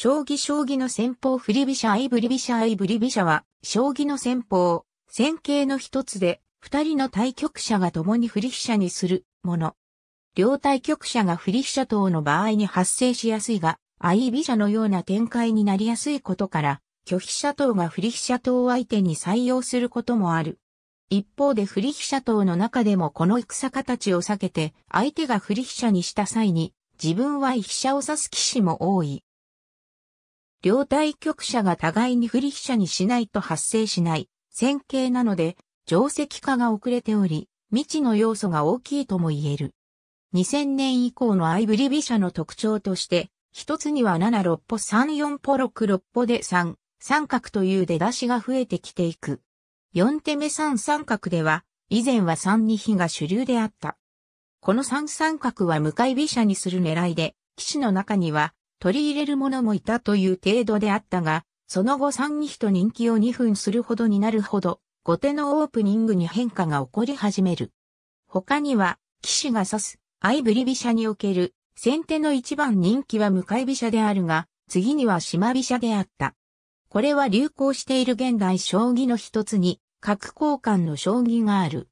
将棋将棋の戦法振り飛車相振り飛車相振り飛車は、将棋の戦法、戦型の一つで、二人の対局者が共に振り飛車にするもの。両対局者が振り飛車等の場合に発生しやすいが、相飛車のような展開になりやすいことから、拒否者等が振り飛車等相手に採用することもある。一方で振り飛車等の中でもこの戦形を避けて、相手が振り飛車にした際に、自分は飛車を指す騎士も多い。両対局者が互いに振り飛車にしないと発生しない線形なので、定石化が遅れており、未知の要素が大きいとも言える。2000年以降のアイブリ飛車の特徴として、一つには7、六歩、3、4歩、6、六歩で3、三角という出だしが増えてきていく。4手目3三角では、以前は3二比が主流であった。この3三角は向かい飛車にする狙いで、騎士の中には、取り入れる者もいたという程度であったが、その後3日と人気を2分するほどになるほど、後手のオープニングに変化が起こり始める。他には、騎士が指す、相振り飛車における、先手の一番人気は向かい飛車であるが、次には島飛車であった。これは流行している現代将棋の一つに、角交換の将棋がある。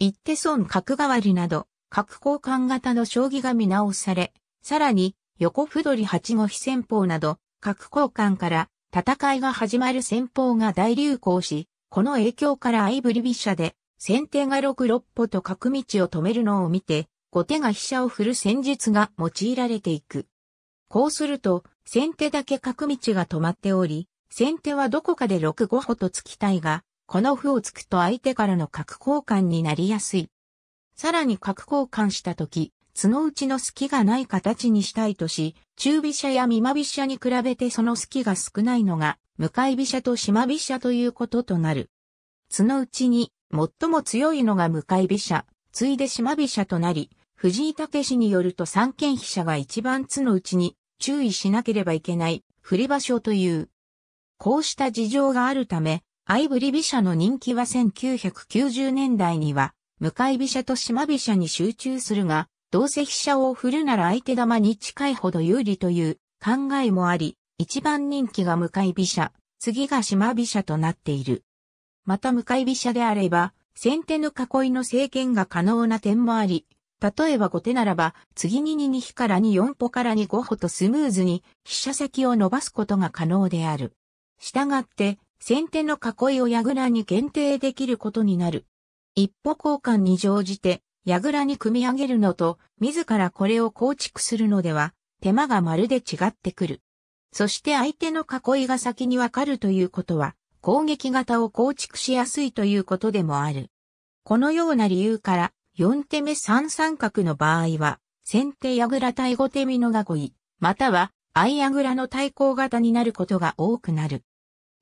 一手損角代わりなど、角交換型の将棋が見直され、さらに、横歩取八五飛戦法など、各交換から戦いが始まる戦法が大流行し、この影響から相振り飛車で、先手が六六歩と角道を止めるのを見て、後手が飛車を振る戦術が用いられていく。こうすると、先手だけ角道が止まっており、先手はどこかで六五歩と突きたいが、この歩を突くと相手からの角交換になりやすい。さらに角交換した時、角打ちの隙がない形にしたいとし、中飛車や見間飛車に比べてその隙が少ないのが、向かい飛車と島飛車ということとなる。角打ちに、最も強いのが向かい飛車、ついで島飛車となり、藤井武によると三間飛車が一番角打ちに注意しなければいけない振り場所という。こうした事情があるため、相振り飛車の人気は1990年代には、向かい飛車と島飛車に集中するが、どうせ飛車を振るなら相手玉に近いほど有利という考えもあり、一番人気が向かい飛車、次が島飛車となっている。また向かい飛車であれば、先手の囲いの制限が可能な点もあり、例えば後手ならば、次に2に飛からに4歩からに5歩とスムーズに飛車先を伸ばすことが可能である。従って、先手の囲いを矢倉に限定できることになる。一歩交換に乗じて、倉に組み上げるのと、自らこれを構築するのでは、手間がまるで違ってくる。そして相手の囲いが先にわかるということは、攻撃型を構築しやすいということでもある。このような理由から、4手目3三角の場合は、先手倉対後手美濃囲い、または、相倉の対抗型になることが多くなる。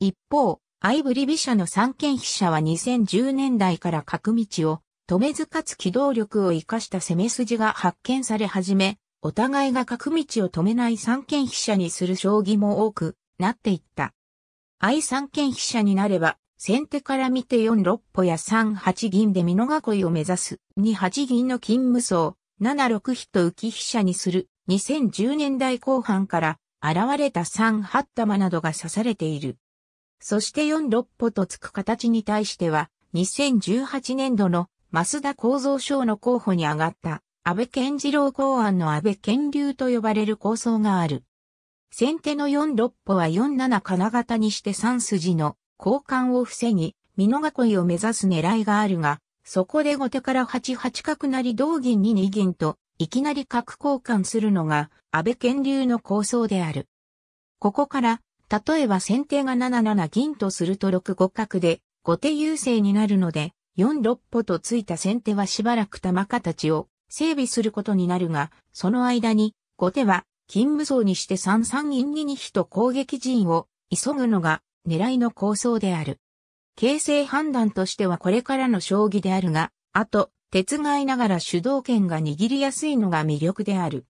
一方、相振り飛車の三間飛車は2010年代から角道を止めずかつ機動力を生かした攻め筋が発見され始め、お互いが角道を止めない三権飛車にする将棋も多くなっていった。相三権飛車になれば、先手から見て4六歩や3八銀で美濃囲いを目指す、2八銀の金無双、7六飛と浮き飛車にする、2010年代後半から現れた3八玉などが指されている。そして4六歩とつく形に対しては、2018年度の増田構造賞の候補に上がった安倍健次郎公案の安倍健流と呼ばれる構想がある。先手の4六歩は4七金型にして3筋の交換を防ぎ、美濃囲いを目指す狙いがあるが、そこで後手から8八角なり同銀に2銀と、いきなり角交換するのが安倍健流の構想である。ここから、例えば先手が7七銀とすると6五角で後手優勢になるので、4六歩とついた先手はしばらく玉形を整備することになるが、その間に、後手は、金務双にして3三銀二2飛と攻撃陣を急ぐのが狙いの構想である。形勢判断としてはこれからの将棋であるが、あと、鉄がいながら主導権が握りやすいのが魅力である。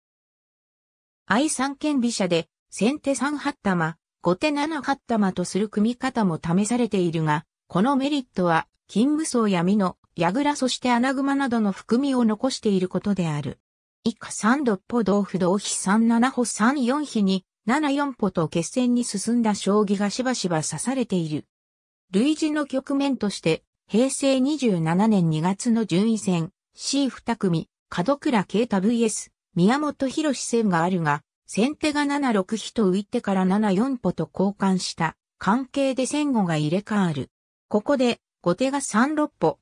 愛三権飛車で、先手3八玉、後手7八玉とする組み方も試されているが、このメリットは金武装や美濃、倉そして穴熊などの含みを残していることである。以下三六歩同歩同飛三七歩三四飛に、七四歩と決戦に進んだ将棋がしばしば指されている。類似の局面として、平成27年2月の順位戦、C2 組、角倉啓太 VS、宮本博戦があるが、先手が7六飛と浮いてから7四歩と交換した、関係で戦後が入れ替わる。ここで、後手が三六歩。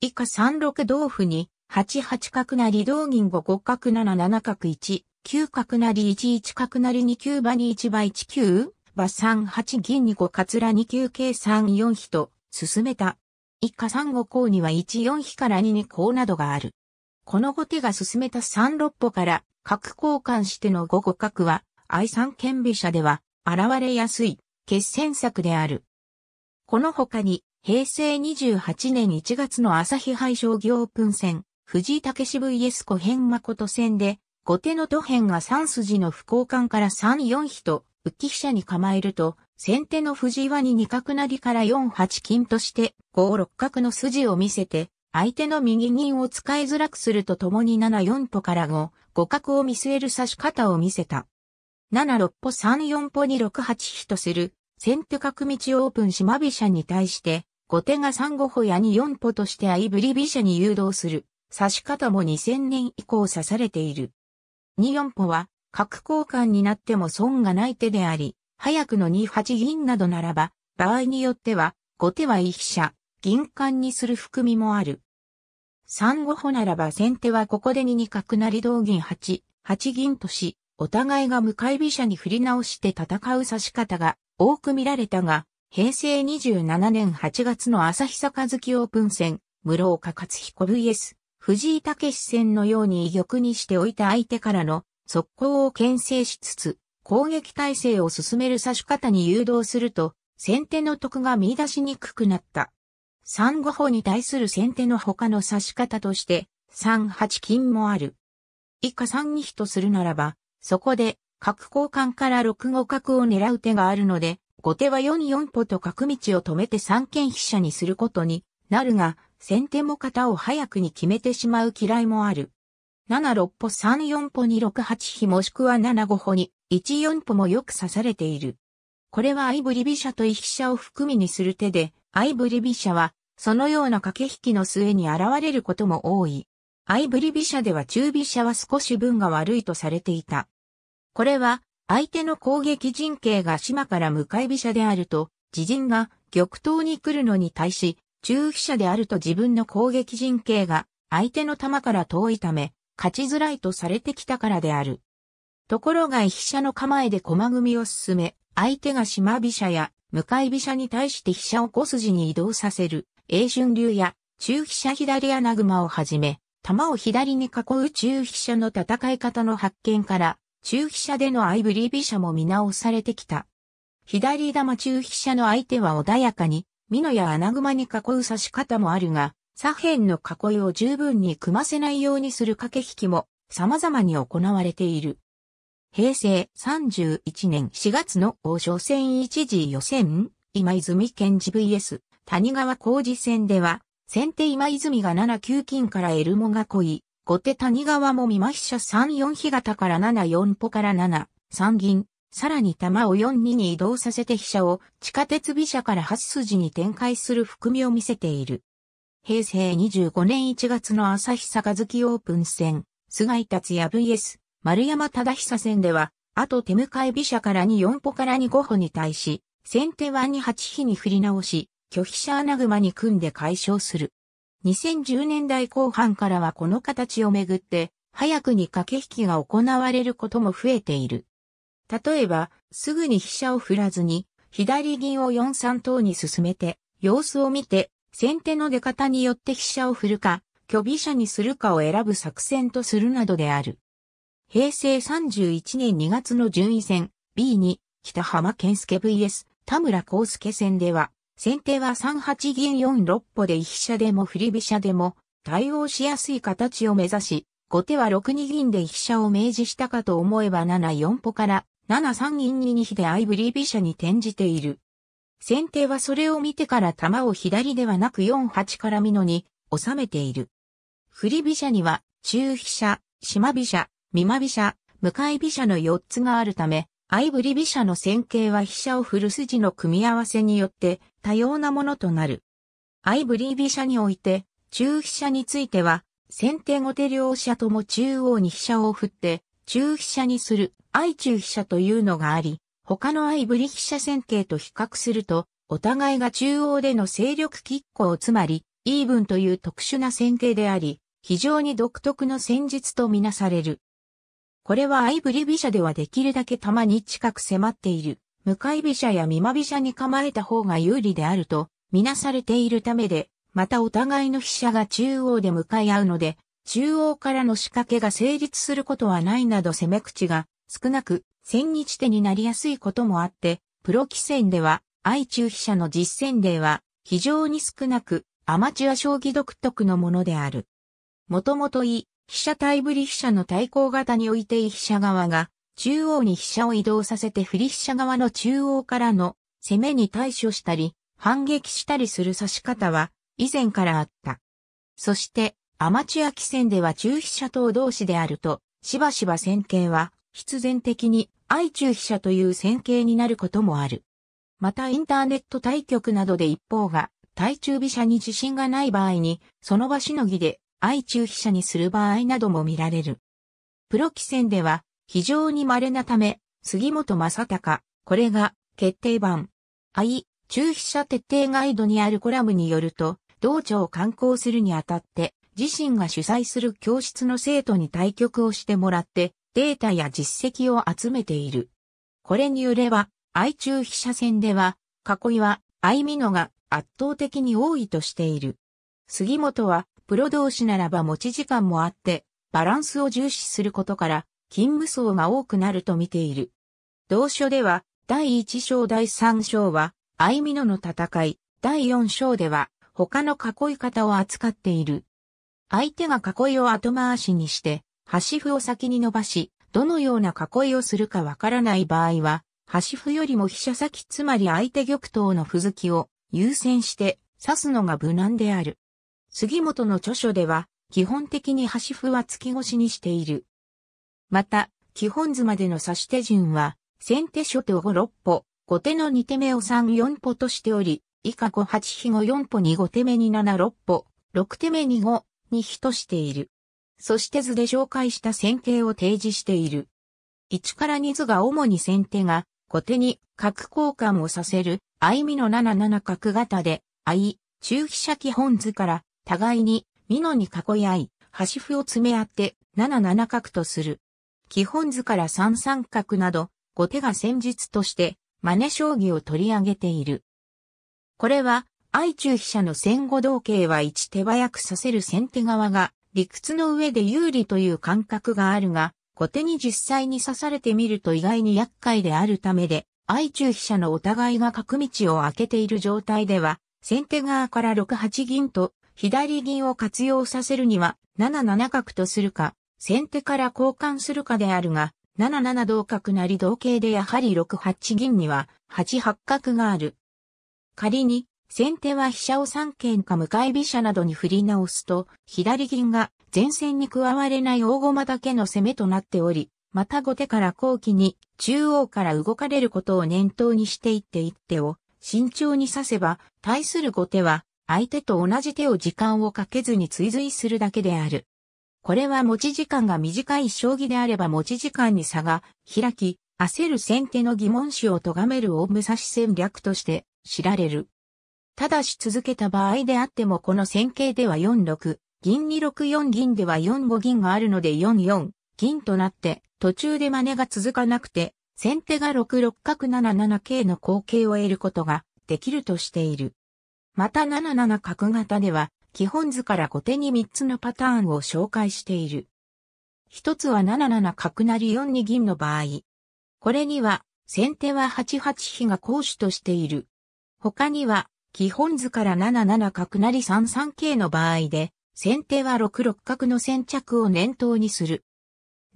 以下三六同歩に、八八角成同銀五五角七七角一、九角成一一角成二九馬二一馬一九馬三八銀二五カツラ二九計三四飛と進めた。以下三五項には一四飛から二二項などがある。この後手が進めた三六歩から角交換しての五五角は、愛三兼備者では現れやすい決戦策である。この他に平成28年1月の朝日杯将棋オープン戦、藤井武 VS 古編誠戦で、後手の都編が3筋の不交換から3、4飛と、浮き飛車に構えると、先手の藤はに2角成から4、8金として、5、6角の筋を見せて、相手の右銀を使いづらくするとともに7、4歩から5、5角を見据える指し方を見せた。7、6歩3、4歩に6、8飛とする、先手角道オープン島飛車に対して、後手が3五歩やに四歩として相振り飛車に誘導する、指し方も2000年以降指されている。2四歩は、角交換になっても損がない手であり、早くの2八銀などならば、場合によっては、後手は一飛車、銀冠にする含みもある。3五歩ならば先手はここで2二角成同銀8、8銀とし、お互いが向かい飛車に振り直して戦う指し方が多く見られたが、平成27年8月の朝日坂月オープン戦、室岡勝彦 VS、藤井武戦のように玉にしておいた相手からの速攻を牽制しつつ、攻撃体制を進める指し方に誘導すると、先手の得が見出しにくくなった。3五歩に対する先手の他の指し方として、3八金もある。以下3二飛とするならば、そこで、角交換から6五角を狙う手があるので、後手は四四歩と角道を止めて三間飛車にすることになるが、先手も型を早くに決めてしまう嫌いもある。七六歩三四歩に六八飛もしくは七五歩に一四歩もよく指されている。これは相振り飛車と一飛車を含みにする手で、相振り飛車は、そのような駆け引きの末に現れることも多い。相振り飛車では中飛車は少し分が悪いとされていた。これは、相手の攻撃陣形が島から向かい飛車であると、自陣が玉頭に来るのに対し、中飛車であると自分の攻撃陣形が相手の球から遠いため、勝ちづらいとされてきたからである。ところが飛車の構えで駒組みを進め、相手が島飛車や向かい飛車に対して飛車を小筋に移動させる、英春流や中飛車左穴熊をはじめ、玉を左に囲う中飛車の戦い方の発見から、中飛車での相振り飛車も見直されてきた。左玉中飛車の相手は穏やかに、美濃や穴熊に囲う指し方もあるが、左辺の囲いを十分に組ませないようにする駆け引きも様々に行われている。平成31年4月の王将戦一時予選、今泉健治 VS 谷川工事戦では、先手今泉が7九金からエルモが恋、後手谷川も見ま飛車3四飛型から7四歩から7、3銀。さらに玉を4二に移動させて飛車を地下鉄飛車から8筋に展開する含みを見せている。平成25年1月の朝日杯オープン戦、菅井達也 VS 丸山忠久戦では、あと手向かい飛車から2四歩から2五歩に対し、先手は2八飛に振り直し、拒否者穴熊に組んで解消する。2010年代後半からはこの形をめぐって、早くに駆け引きが行われることも増えている。例えば、すぐに飛車を振らずに、左銀を4三等に進めて、様子を見て、先手の出方によって飛車を振るか、虚備車にするかを選ぶ作戦とするなどである。平成31年2月の順位戦 B2 北浜健介 vs 田村康介戦では先手は3八銀4六歩で飛車でも振り飛車でも対応しやすい形を目指し、後手は6二銀で飛車を明示したかと思えば7四歩から7三銀二二飛で相振り飛車に転じている。先手はそれを見てから玉を左ではなく4八から美濃に収めている。振り飛車には中飛車、島飛車、美馬飛車、向かい飛車の4つがあるため、アイブリ飛車の線形は飛車を振る筋の組み合わせによって多様なものとなる。アイブリ飛車において、中飛車については、先手後手両者とも中央に飛車を振って、中飛車にする愛中飛車というのがあり、他のアイブリ飛車線形と比較すると、お互いが中央での勢力拮抗つまり、イーブンという特殊な線形であり、非常に独特の戦術とみなされる。これは相振り飛車ではできるだけ玉に近く迫っている、向かい飛車や見間飛車に構えた方が有利であると、みなされているためで、またお互いの飛車が中央で向かい合うので、中央からの仕掛けが成立することはないなど攻め口が少なく、千日手になりやすいこともあって、プロ棋戦では、愛中飛車の実践例は非常に少なく、アマチュア将棋独特のものである。もともとい、飛車対ブリ飛車の対抗型において飛車側が中央に飛車を移動させて振り飛車側の中央からの攻めに対処したり反撃したりする指し方は以前からあった。そしてアマチュア棋戦では中飛車等同士であるとしばしば戦型は必然的に愛中飛車という戦型になることもある。またインターネット対局などで一方が対中飛車に自信がない場合にその場しのぎで愛中飛車にする場合なども見られる。プロ棋戦では非常に稀なため、杉本正隆、これが決定版。愛中飛車徹底ガイドにあるコラムによると、道庁を観光するにあたって、自身が主催する教室の生徒に対局をしてもらって、データや実績を集めている。これによれば、愛中飛車戦では、囲いは愛美のが圧倒的に多いとしている。杉本はプロ同士ならば持ち時間もあって、バランスを重視することから、勤務層が多くなると見ている。同書では、第1章第3章は、アイミノの戦い、第4章では、他の囲い方を扱っている。相手が囲いを後回しにして、端歩を先に伸ばし、どのような囲いをするかわからない場合は、端歩よりも飛車先つまり相手玉頭の付きを優先して指すのが無難である。杉本の著書では、基本的に端符は月越しにしている。また、基本図までの指し手順は、先手初手を5、6歩、後手の2手目を3、4歩としており、以下5、8比5、4歩に5手目に7、6歩、6手目に5、2比としている。そして図で紹介した線形を提示している。1から2図が主に先手が、後手に角交換をさせる、相見の77角型で、相、中飛車基本図から互いに、美濃に囲い合い、端歩を詰め合って、7七角とする。基本図から3三角など、後手が戦術として、真似将棋を取り上げている。これは、愛中飛車の戦後同型は一手早くさせる先手側が、理屈の上で有利という感覚があるが、後手に実際に刺されてみると意外に厄介であるためで、愛中飛車のお互いが角道を開けている状態では、先手側から6八銀と左銀を活用させるには7七角とするか、先手から交換するかであるが、7七同角なり同形でやはり6八銀には8八角がある。仮に、先手は飛車を三軒か向かい飛車などに振り直すと、左銀が前線に加われない大駒だけの攻めとなっており、また後手から後期に中央から動かれることを念頭にしていって一手を慎重に刺せば、対する後手は、相手と同じ手を時間をかけずに追随するだけである。これは持ち時間が短い将棋であれば持ち時間に差が開き、焦る先手の疑問詞を咎める大武蔵戦略として知られる。ただし続けた場合であってもこの戦型では4六銀に6四銀では4五銀があるので4四銀となって途中で真似が続かなくて先手が6六角7七形の後継を得ることができるとしている。また7七角型では、基本図から後手に3つのパターンを紹介している。一つは7七角成4二銀の場合。これには、先手は8八飛が攻守としている。他には、基本図から7七角成3三桂の場合で、先手は6六角の先着を念頭にする。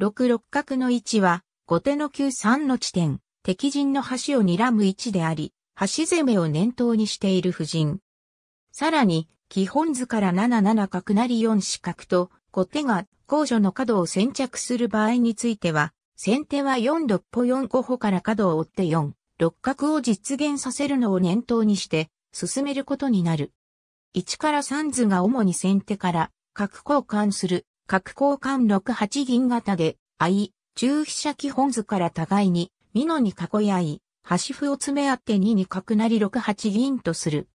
6六角の位置は、後手の9三の地点、敵陣の橋を睨む位置であり、橋攻めを念頭にしている夫人。さらに、基本図から7七角成4四角と、後手が控所の角を先着する場合については、先手は4六歩4五歩から角を追って4、六角を実現させるのを念頭にして、進めることになる。1から3図が主に先手から、角交換する、角交換6八銀型で、I、中飛車基本図から互いに、美濃に囲い合い、端歩を詰め合って2に角なり6八銀とする。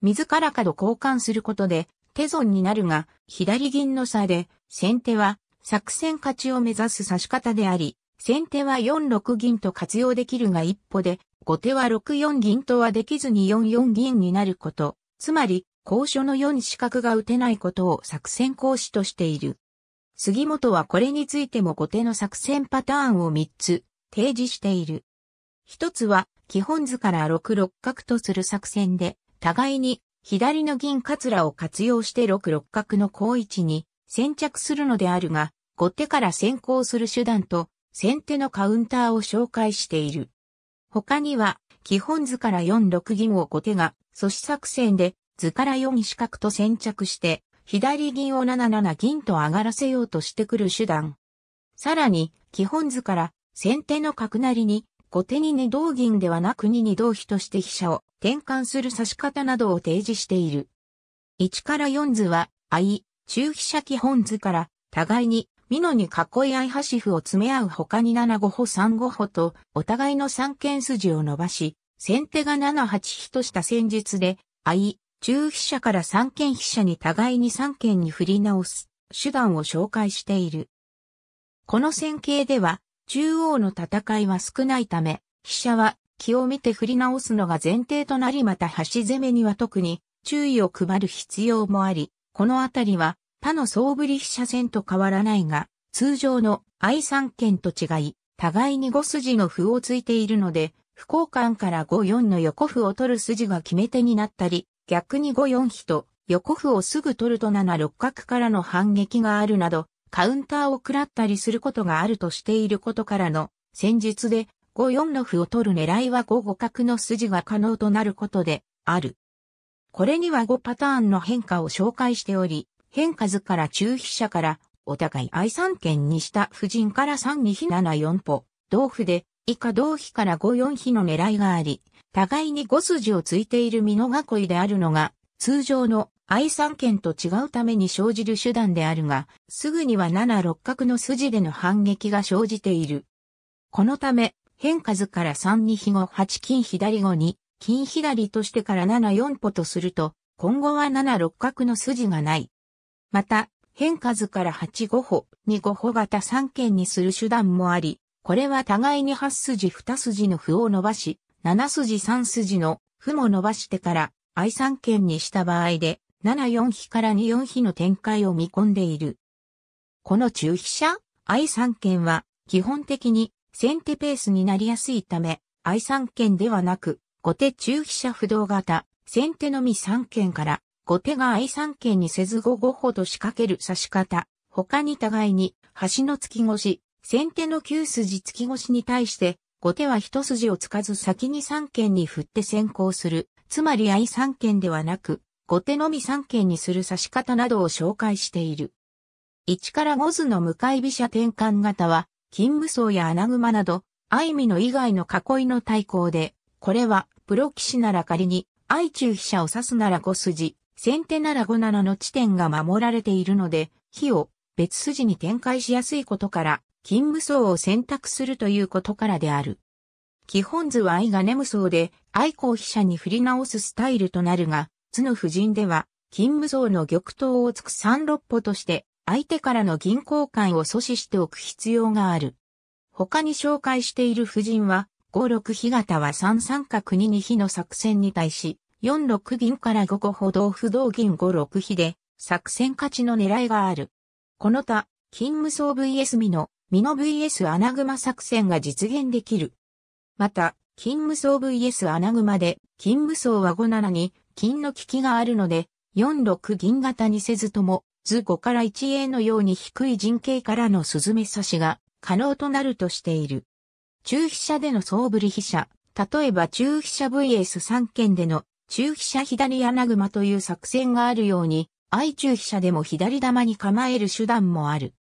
自ら角交換することで、手損になるが、左銀の差で、先手は、作戦勝ちを目指す指し方であり、先手は4六銀と活用できるが一歩で、後手は6四銀とはできずに4四銀になること、つまり、高所の4四角が打てないことを作戦行使としている。杉本はこれについても後手の作戦パターンを3つ提示している。一つは、基本図から6六角とする作戦で、互いに左の銀カツラを活用して6六角の高位置に先着するのであるが、後手から先行する手段と先手のカウンターを紹介している。他には、基本図から4六銀を後手が阻止作戦で図から4四角と先着して左銀を7七銀と上がらせようとしてくる手段。さらに、基本図から先手の角なりに、後手に二同銀ではなく二二同飛として飛車を転換する指し方などを提示している。1から4図は、相、中飛車基本図から、互いに、美濃に囲い合い端歩を詰め合う他に7五歩3五歩と、お互いの三間筋を伸ばし、先手が7八飛とした戦術で、相、中飛車から三権飛車に互いに三権に振り直す手段を紹介している。この線形では、中央の戦いは少ないため、飛車は気を見て振り直すのが前提となりまた端攻めには特に注意を配る必要もあり、このあたりは他の総振り飛車戦と変わらないが、通常の愛三権と違い、互いに5筋の歩をついているので、不交換から5四の横歩を取る筋が決め手になったり、逆に5四飛と横歩をすぐ取ると7六角からの反撃があるなど、カウンターを食らったりすることがあるとしていることからの戦術で5四の歩を取る狙いは5五角の筋が可能となることである。これには5パターンの変化を紹介しており、変化図から中飛車からお互い愛三権にした夫人から3二飛7四歩、同歩で以下同比から5、四比の狙いがあり、互いに5筋をついている美濃囲いであるのが、通常の愛三権と違うために生じる手段であるが、すぐには7六角の筋での反撃が生じている。このため、変数から3に比後8金左後に、金左としてから7四歩とすると、今後は7六角の筋がない。また、変数から8五歩、2五歩型三件にする手段もあり、これは互いに8筋2筋の歩を伸ばし、7筋3筋の歩も伸ばしてから、I 三剣にした場合で、7 4比から2 4比の展開を見込んでいる。この中飛車、I 三剣は、基本的に先手ペースになりやすいため、I 三剣ではなく、後手中飛車不動型、先手のみ三剣から、後手が I 三剣にせず5五歩と仕掛ける指し方、他に互いに、端の突き越し、先手の9筋突き越しに対して、後手は一筋をつかず先に3軒に振って先行する。つまり相3軒ではなく、後手のみ3軒にする指し方などを紹介している。1から5図の向かい飛車転換型は、金武装や穴熊など、相美の以外の囲いの対抗で、これは、プロ騎士なら仮に、相中飛車を指すなら5筋、先手なら5七の地点が守られているので、火を別筋に展開しやすいことから、金無双を選択するということからである。基本図は愛がネ無双で、愛好飛車に振り直すスタイルとなるが、図の夫人では、金無双の玉頭を突く三六歩として、相手からの銀交換を阻止しておく必要がある。他に紹介している夫人は、五六飛型は三三角二二飛の作戦に対し、四六銀から五個歩道不動銀五六飛で、作戦勝ちの狙いがある。この他、金無双 VS 美のミノ VS アナグマ作戦が実現できる。また、金無双 VS アナグマで、金無双は5七に金の利きがあるので、4六銀型にせずとも、図5から 1A のように低い陣形からのスズメ刺しが可能となるとしている。中飛車での総振り飛車、例えば中飛車 VS3 件での中飛車左穴熊という作戦があるように、相中飛車でも左玉に構える手段もある。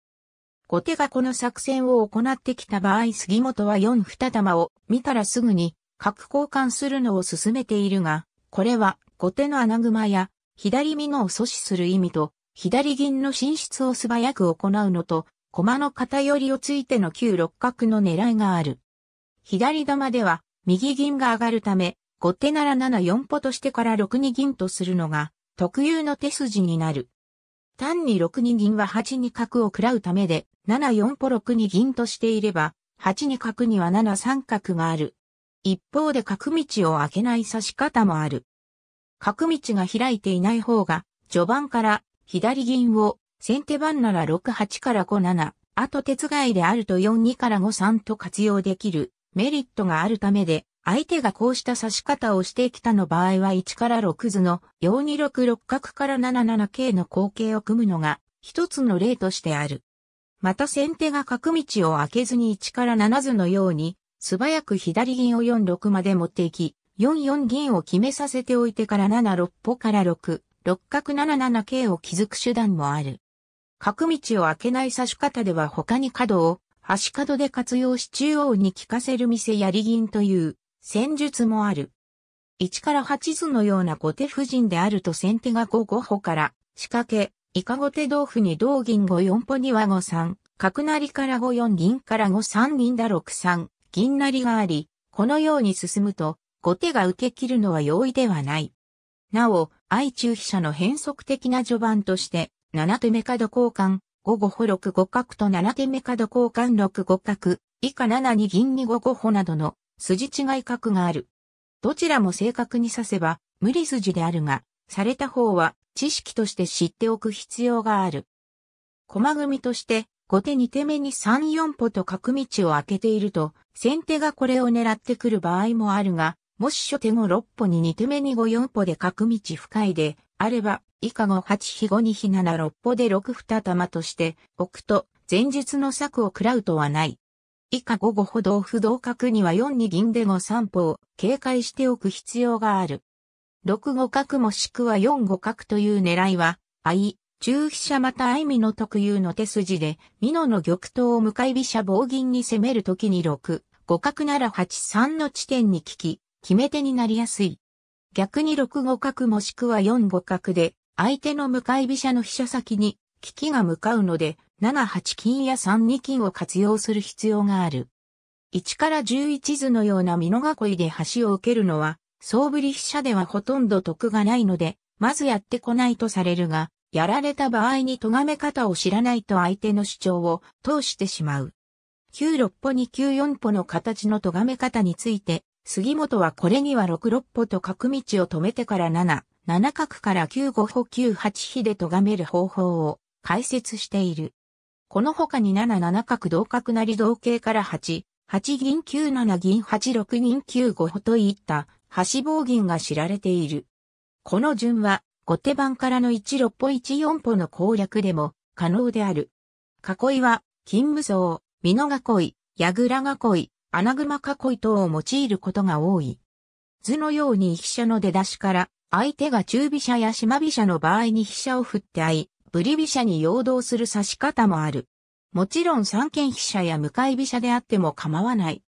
後手がこの作戦を行ってきた場合杉本は4二玉を見たらすぐに角交換するのを進めているが、これは後手の穴熊や左美濃を阻止する意味と、左銀の進出を素早く行うのと、駒の偏りをついての旧六角の狙いがある。左玉では右銀が上がるため、後手なら7四歩としてから6二銀とするのが特有の手筋になる。単に6二銀は8二角を食らうためで、7四歩6二銀としていれば、8二角には7三角がある。一方で角道を開けない指し方もある。角道が開いていない方が、序盤から左銀を、先手番なら6八から5七、あと手つがいであると4二から5三と活用できるメリットがあるためで、相手がこうした指し方をしてきたの場合は1から6図の4266角から 77K の後継を組むのが一つの例としてある。また先手が角道を開けずに1から7図のように素早く左銀を46まで持っていき、44銀を決めさせておいてから76歩から6、六角 77K を築く手段もある。角道を開けない指し方では他に角を端角で活用し中央に効かせる店やり銀という戦術もある。1から8図のような後手夫人であると先手が5五歩から仕掛け、以下後手同歩に同銀5四歩には5三、角成から5四銀から5三銀だ6三、銀成があり、このように進むと、後手が受け切るのは容易ではない。なお、愛中飛車の変則的な序盤として、7手目角交換、5五歩6五角と7手目角交換6五角、以下7二銀に5五歩などの筋違い角がある。どちらも正確に指せば無理筋であるが、された方は知識として知っておく必要がある。駒組みとして後手2手目に3、4歩と角道を開けていると、先手がこれを狙ってくる場合もあるが、もし初手後6歩に2手目に5、4歩で角道深いで、あれば、以下5、8、日5、2、日7、6歩で6、2玉として、置くと、前述の策を食らうとはない。以下午後歩ど不動角には4二銀で5三歩を警戒しておく必要がある。6五角もしくは4五角という狙いは、相、中飛車また相美の特有の手筋で、美濃の玉頭を向かい飛車棒銀に攻めるときに6、五角なら8三の地点に効き、決め手になりやすい。逆に6五角もしくは4五角で、相手の向かい飛車の飛車先に危機が向かうので、7、8金や3、2金を活用する必要がある。1から11図のような美濃囲いで橋を受けるのは、総振り飛車ではほとんど得がないので、まずやってこないとされるが、やられた場合に咎め方を知らないと相手の主張を通してしまう。96歩に94歩の形の咎め方について、杉本はこれには66歩と角道を止めてから7、7角から9五歩9八飛で咎める方法を解説している。この他に7、7角同角なり同形から8、8銀9、7銀8、6銀9、5といった、端棒銀が知られている。この順は、後手番からの1、6歩、1、4歩の攻略でも可能である。囲いは、金無双、美濃囲い、矢倉囲い、穴熊囲い等を用いることが多い。図のように飛車の出だしから、相手が中飛車や島飛車の場合に飛車を振ってい、ブリ飛車に陽動する指し方もある。もちろん三間飛車や向かい飛車であっても構わない。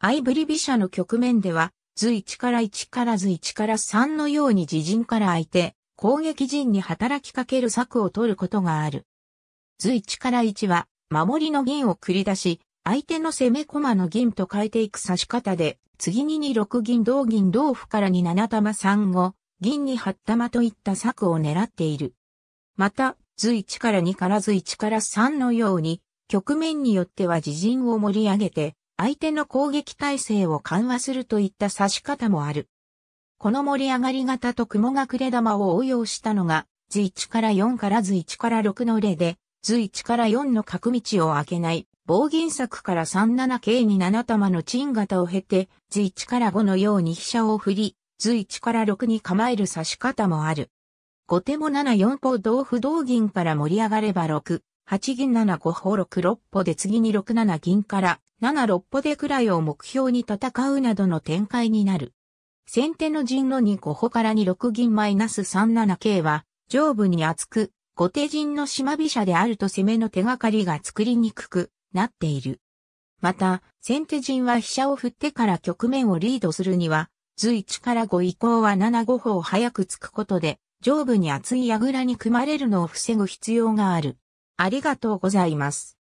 相リビ飛車の局面では、図1から1から図1から3のように自陣から相手、攻撃陣に働きかける策を取ることがある。図1から1は、守りの銀を繰り出し、相手の攻め駒の銀と変えていく指し方で、次に2六銀同銀同歩からに七玉3五、銀に8玉といった策を狙っている。また、図1から2から図1から3のように、局面によっては自陣を盛り上げて、相手の攻撃体制を緩和するといった指し方もある。この盛り上がり型と雲隠れ玉を応用したのが、図1から4から図1から6の例で、図1から4の角道を開けない、棒銀策から3 7系に7玉の鎮型を経て、図1から5のように飛車を振り、図1から6に構える指し方もある。後手も7四歩同歩同銀から盛り上がれば6、8銀7五歩6六歩で次に6七銀から7六歩でくらいを目標に戦うなどの展開になる。先手の陣の2五歩から2六銀マイナス3七桂は上部に厚く、後手陣の島飛車であると攻めの手がかりが作りにくくなっている。また、先手陣は飛車を振ってから局面をリードするには、随一から5以降は7五歩を早く突くことで、上部に厚い櫓に組まれるのを防ぐ必要がある。ありがとうございます。